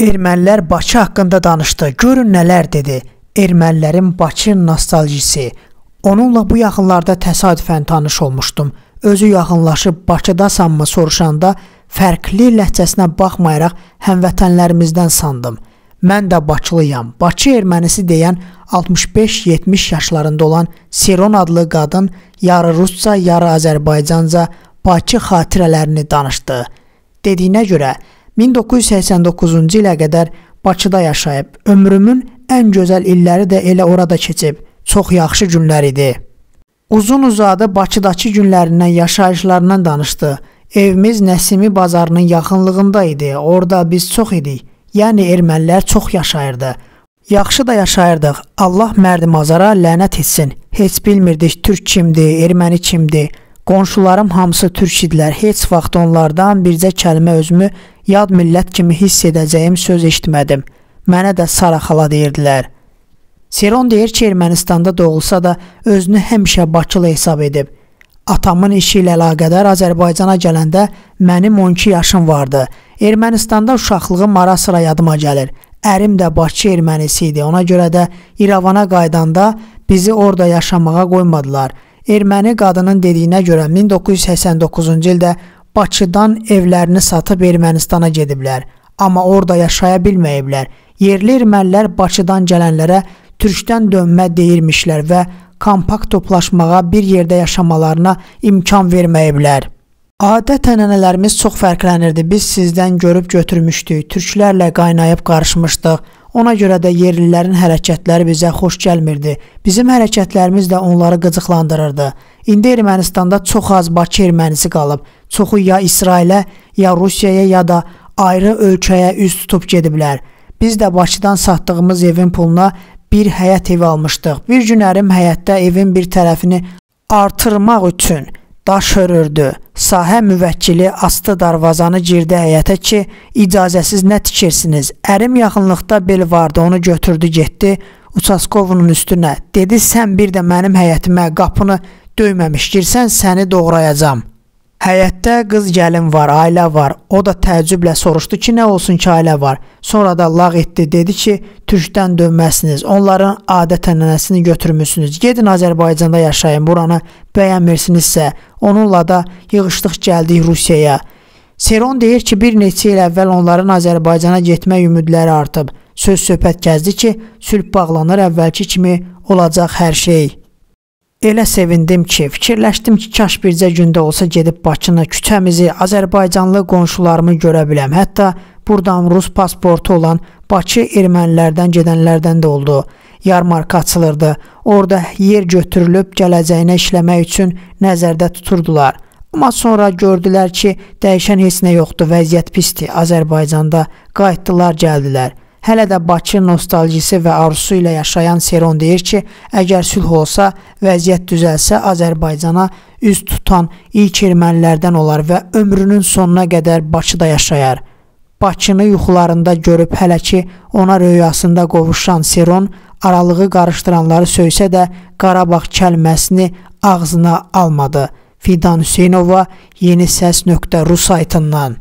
Ermənilər Bakı haqqında danışdı. Görün nələr dedi. Ermənilərin Bakı nostalgisi. Onunla bu yaxınlarda təsadüfən tanış olmuşdum. Özü yaxınlaşıb Bakıdasanmı soruşanda fərqli ləhcəsinə baxmayaraq həmvətənlərimizdən sandım. Mən də Bakılıyam. Bakı ermənisi deyən 65-70 yaşlarında olan Seron adlı qadın yarı rusca, yarı Azərbaycanca Bakı xatirələrini danışdı. Dediyinə görə 1989-cu ilə qədər Bakıda yaşayıb. Ömrümün ən gözəl illəri də elə orada keçib. Çox yaxşı günlər idi. Uzun-uzadı Bakıdakı günlərindən, yaşayışlarından danışdı. Evimiz Nəsimi bazarının yaxınlığında idi. Orda biz çox idik. Yəni ermənilər çox yaşayırdı. Yaxşı da yaşayırdıq. Allah mərdimazara lənət etsin. Heç bilmirdik türk kimdir, erməni kimdir. Qonşularım hamısı türk idilər. Heç vaxt onlardan bircə kəlmə özümü yad millət kimi hiss edəcəyim söz eşitmədim. Mənə də Sara xala deyirdilər. Seron deyir ki, Ermənistanda doğulsa da özünü həmişə Bakılı hesab edib. Atamın işi ilə əlaqədar Azərbaycana gələndə mənim 12 yaşım vardı. Ermənistanda uşaqlığım ara sıra yadıma gəlir. Ərim də Bakı ermənisi idi. Ona görə də İrəvana qaydanda bizi orada yaşamağa qoymadılar.'' Erməni qadının dediyinə görə 1989-cu ildə Bakıdan evlərini satıb Ermənistana gediblər, amma orada yaşaya bilməyiblər. Yerli ermənilər Bakıdan gələnlərə türkdən dönmə deyirmişlər və kompakt toplaşmağa bir yerdə yaşamalarına imkan verməyiblər. Adət ənənələrimiz çox fərqlənirdi. Biz sizdən görüb götürmüşdük, türklərlə qaynayıb qarışmışdıq. Ona görə də yerlilərin hərəkətləri bizə xoş gəlmirdi. Bizim hərəkətlərimiz də onları qıcıqlandırırdı. İndi Ermənistanda çox az Bakı ermənisi qalıb. Çoxu ya İsrailə, ya Rusiyaya, ya da ayrı ölkəyə üz tutub gediblər. Biz də Bakıdan satdığımız evin puluna bir həyət evi almışdıq. Bir gün ərim həyətdə evin bir tərəfini artırmaq üçün daş hörürdü. Sahə müvəkkili astı darvazanı girdi həyətə ki, icazəsiz nə tikirsiniz? Ərim yaxınlıqda bel vardı, onu götürdü, getdi Uçaskovunun üstünə. Dedi, sən bir də mənim həyətimə qapını döyməmiş girsən, səni doğrayacam. Həyətdə qız gəlin var, ailə var. O da təəccüblə soruşdu ki, nə olsun ki, ailə var. Sonra da lağ etdi, dedi ki, türkdən dönməsiniz, onların adət-ənənəsini götürmüsünüz. Gedin Azərbaycanda yaşayın, buranı bəyənmirsinizsə, onunla da yığışdıq gəldik Rusiyaya. Seron deyir ki, bir neçə il əvvəl onların Azərbaycana getmək ümidləri artıb. Söz söhbət gəzdi ki, sülh bağlanır əvvəlki kimi olacaq hər şey. Elə sevindim ki, fikirləşdim ki, kaş bircə gündə olsa gedib Bakını, küçəmizi, Azərbaycanlı qonşularımı görə biləm. Hətta burdan rus pasportu olan Bakı ermənilərdən gedənlərdən də oldu. Yarmarka açılırdı. Orda yer götürülüb gələcəyinə işləmək üçün nəzərdə tuturdular. Amma sonra gördülər ki, dəyişən heç nə yoxdur, vəziyyət pisdir. Azərbaycanda qayıtdılar, gəldilər. Hələ də Bakı nostalgisi və arzusu ilə yaşayan Seron deyir ki, əgər sülh olsa, vəziyyət düzəlsə, Azərbaycana üz tutan ilk ermənilərdən olar və ömrünün sonuna qədər Bakıda yaşayar. Bakını yuxularında görüb hələ ki ona röyasında qovuşan Seron aralığı qarışdıranları söysə də Qarabağ kəlməsini ağzına almadı. Fidan Hüseynova, yeni səs.ru saytından